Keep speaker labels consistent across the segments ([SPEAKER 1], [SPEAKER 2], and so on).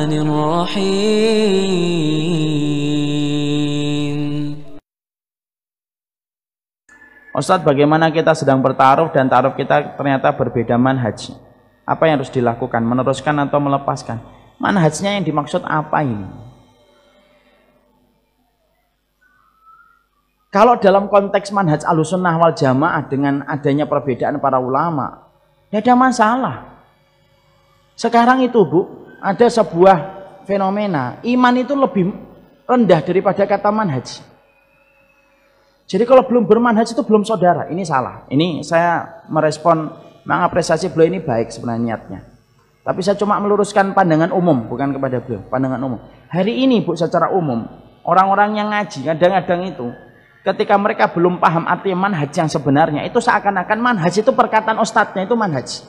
[SPEAKER 1] الرحمن الرحيم Ustadz, bagaimana kita sedang bertaruf dan taruf kita ternyata berbeda manhaj? Apa yang harus dilakukan? Meneruskan atau melepaskan? Manhajnya yang dimaksud apa ini? Kalau dalam konteks manhaj alusunnah wal jamaah dengan adanya perbedaan para ulama, tidak ada masalah. Sekarang itu bu, ada sebuah fenomena, iman itu lebih rendah daripada kata manhaj. Jadi kalau belum bermanhaj itu belum saudara, ini salah. Ini saya merespon mengapresiasi beliau ini baik sebenarnya niatnya. Tapi saya cuma meluruskan pandangan umum, bukan kepada beliau, pandangan umum. Hari ini Bu secara umum, orang-orang yang ngaji kadang-kadang itu ketika mereka belum paham arti manhaj yang sebenarnya itu seakan-akan manhaj itu perkataan ustadznya itu manhaj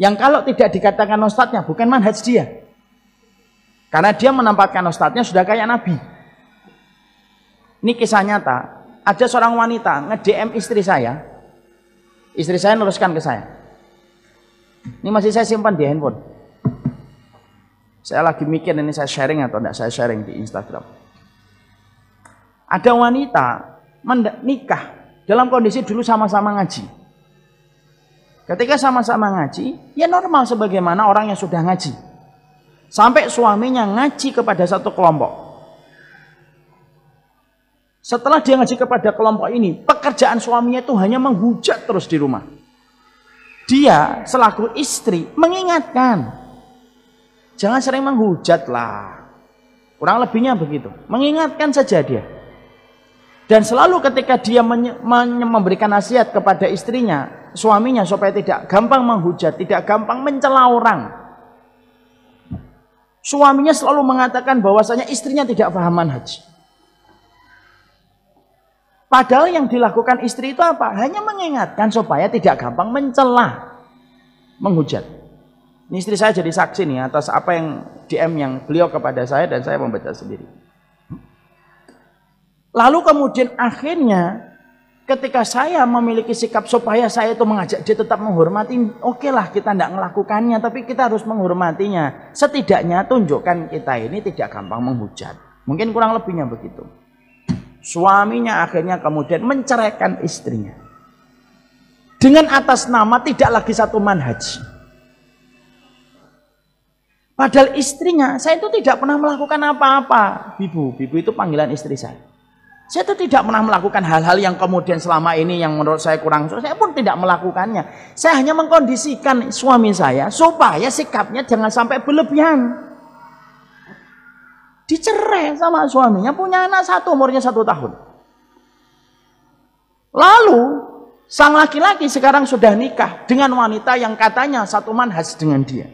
[SPEAKER 1] yang kalau tidak dikatakan ustadznya bukan manhaj dia. Karena dia menampakkan ustadznya sudah kayak nabi. Ini kisah nyata. Ada seorang wanita nge-DM istri saya. Istri saya nuliskan ke saya. Ini masih saya simpan di handphone. Saya lagi mikir ini saya sharing atau tidak saya sharing di Instagram. Ada wanita menikah dalam kondisi dulu sama-sama ngaji. Ketika sama-sama ngaji, ya normal sebagaimana orang yang sudah ngaji. Sampai suaminya ngaji kepada satu kelompok. Setelah dia ngaji kepada kelompok ini, pekerjaan suaminya itu hanya menghujat terus di rumah. Dia selaku istri mengingatkan. Jangan sering menghujat lah. Kurang lebihnya begitu. Mengingatkan saja dia. Dan selalu ketika dia memberikan nasihat kepada istrinya, suaminya supaya tidak gampang menghujat, tidak gampang mencela orang. Suaminya selalu mengatakan bahwasanya istrinya tidak pahaman haji. Padahal yang dilakukan istri itu apa? Hanya mengingatkan supaya tidak gampang mencela, menghujat. Ini istri saya jadi saksi nih atas apa yang DM yang beliau kepada saya dan saya membaca sendiri. Lalu kemudian akhirnya ketika saya memiliki sikap supaya saya itu mengajak dia tetap menghormati, oke okay lah kita tidak melakukannya, tapi kita harus menghormatinya. Setidaknya tunjukkan kita ini tidak gampang menghujat. Mungkin kurang lebihnya begitu. Suaminya akhirnya kemudian menceraikan istrinya. Dengan atas nama tidak lagi satu manhaj. Padahal istrinya, saya itu tidak pernah melakukan apa-apa. Bibu, bibu itu panggilan istri saya. Saya itu tidak pernah melakukan hal-hal yang kemudian selama ini yang menurut saya kurang sukses. Saya pun tidak melakukannya. Saya hanya mengkondisikan suami saya supaya sikapnya jangan sampai berlebihan. Dicerai sama suaminya, punya anak satu, umurnya satu tahun. Lalu, sang laki-laki sekarang sudah nikah dengan wanita yang katanya satu manhas dengan dia.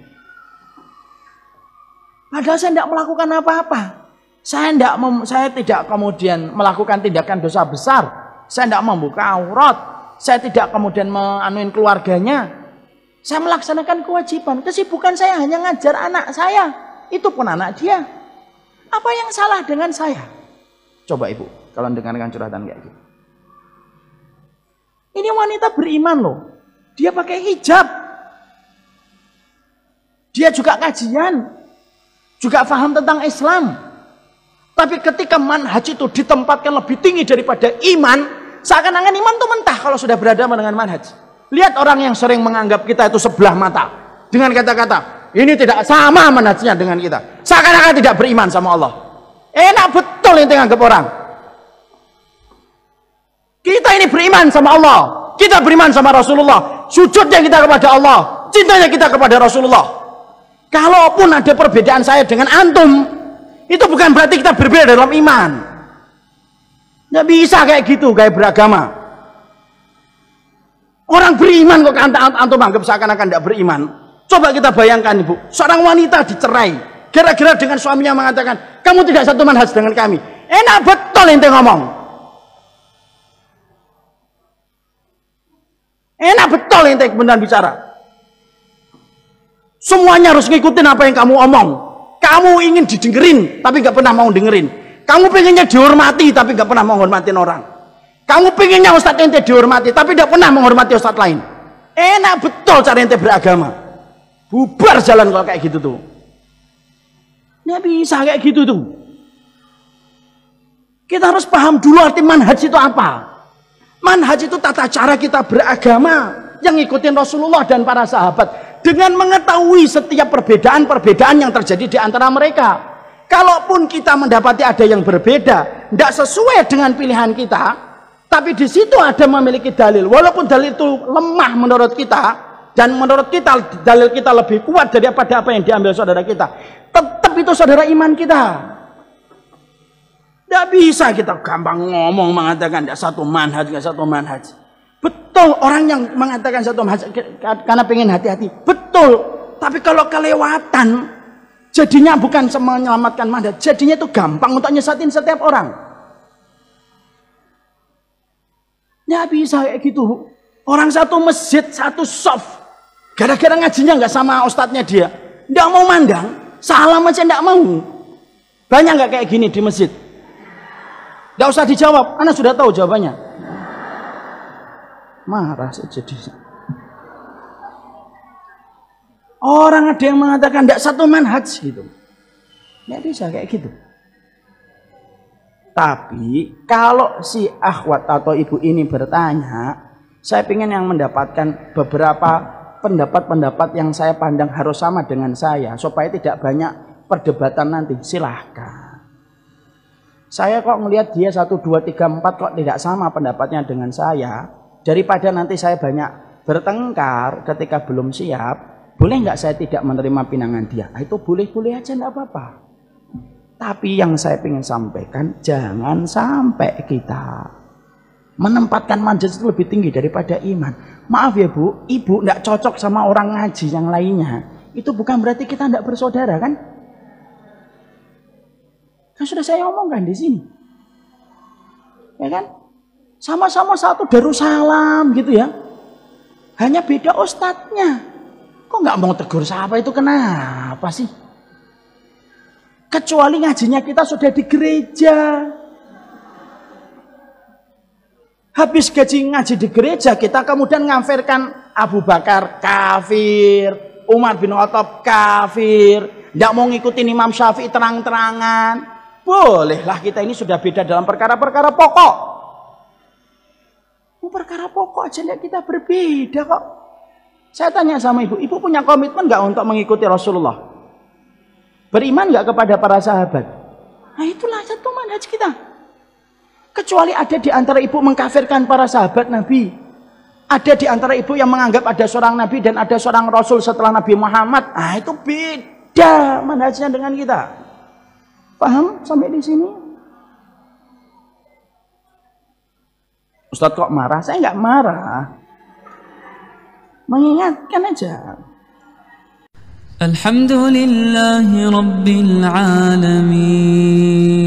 [SPEAKER 1] Padahal saya tidak melakukan apa-apa. Saya tidak saya tidak kemudian melakukan tindakan dosa besar. Saya tidak membuka aurat. Saya tidak kemudian menganuin keluarganya. Saya melaksanakan kewajiban. Kesibukan saya hanya ngajar anak saya. Itu pun anak dia. Apa yang salah dengan saya? Coba ibu, kalau dengarkan curhatan kayak gitu. Ini wanita beriman loh. Dia pakai hijab. Dia juga kajian. Juga paham tentang Islam. Tapi ketika manhaj itu ditempatkan lebih tinggi daripada iman, seakan-akan iman itu mentah kalau sudah berada dengan manhaj. Lihat orang yang sering menganggap kita itu sebelah mata dengan kata-kata, ini tidak sama manhajnya dengan kita. Seakan-akan tidak beriman sama Allah. Enak betul yang dianggap orang. Kita ini beriman sama Allah. Kita beriman sama Rasulullah. Sujudnya kita kepada Allah. Cintanya kita kepada Rasulullah. Kalaupun ada perbedaan saya dengan antum, itu bukan berarti kita berbeda dalam iman. Nggak bisa kayak gitu, kayak beragama. Orang beriman kok kan antum anggap seakan-akan tidak beriman. Coba kita bayangkan ibu, seorang wanita dicerai gara-gara dengan suaminya mengatakan kamu tidak satu manhaj dengan kami. Enak betul ente ngomong. Enak betul ente kemudian bicara. Semuanya harus ngikutin apa yang kamu omong. Kamu ingin didengerin tapi nggak pernah mau dengerin. Kamu pengennya dihormati tapi nggak pernah menghormatin orang. Kamu pengennya ustadz ente dihormati tapi tidak pernah menghormati ustadz lain. Enak betul cara ente beragama. Bubar jalan kalau kayak gitu tuh. Nggak bisa kayak gitu tuh. Kita harus paham dulu arti manhaj itu apa. Manhaj itu tata cara kita beragama yang ngikutin Rasulullah dan para sahabat dengan mengetahui setiap perbedaan-perbedaan yang terjadi di antara mereka. Kalaupun kita mendapati ada yang berbeda, tidak sesuai dengan pilihan kita, tapi di situ ada memiliki dalil. Walaupun dalil itu lemah menurut kita, dan menurut kita dalil kita lebih kuat daripada apa yang diambil saudara kita. Tetap itu saudara iman kita. Tidak bisa kita gampang ngomong mengatakan tidak satu manhaj, tidak satu manhaj. Betul orang yang mengatakan satu karena pengen hati-hati. Betul. Tapi kalau kelewatan, jadinya bukan menyelamatkan mazhab. Jadinya itu gampang untuk nyesatin setiap orang. Ya bisa kayak gitu. Orang satu masjid, satu soft. Gara-gara ngajinya nggak sama ustadznya dia. Nggak mau mandang. Salam aja nggak mau. Banyak nggak kayak gini di masjid? Nggak usah dijawab. Anak sudah tahu jawabannya marah saya orang ada yang mengatakan tidak satu manhaj gitu jadi bisa kayak gitu tapi kalau si akhwat atau ibu ini bertanya saya ingin yang mendapatkan beberapa pendapat-pendapat yang saya pandang harus sama dengan saya supaya tidak banyak perdebatan nanti silahkan saya kok ngelihat dia satu dua tiga empat kok tidak sama pendapatnya dengan saya Daripada nanti saya banyak bertengkar ketika belum siap, boleh nggak saya tidak menerima pinangan dia? Nah, itu boleh-boleh aja nggak apa-apa. Tapi yang saya ingin sampaikan, jangan sampai kita menempatkan manjat itu lebih tinggi daripada iman. Maaf ya bu, ibu nggak cocok sama orang ngaji yang lainnya. Itu bukan berarti kita nggak bersaudara kan? Kan sudah saya omongkan di sini, ya kan? Sama-sama satu Darussalam gitu ya. Hanya beda ustadznya. Kok nggak mau tegur siapa itu kenapa sih? Kecuali ngajinya kita sudah di gereja. Habis gaji ngaji di gereja kita kemudian ngafirkan Abu Bakar kafir, Umar bin Khattab kafir, nggak mau ngikutin Imam Syafi'i terang-terangan. Bolehlah kita ini sudah beda dalam perkara-perkara pokok. Secara pokok aja lihat kita berbeda kok. Saya tanya sama ibu, ibu punya komitmen nggak untuk mengikuti Rasulullah? Beriman nggak kepada para sahabat? Nah itulah satu manhaj kita. Kecuali ada di antara ibu mengkafirkan para sahabat Nabi. Ada di antara ibu yang menganggap ada seorang Nabi dan ada seorang Rasul setelah Nabi Muhammad. Nah, itu beda manhajnya dengan kita. Paham sampai di sini? Ustadz kok marah? Saya nggak marah. Mengingatkan aja. Alhamdulillahi Rabbil Alamin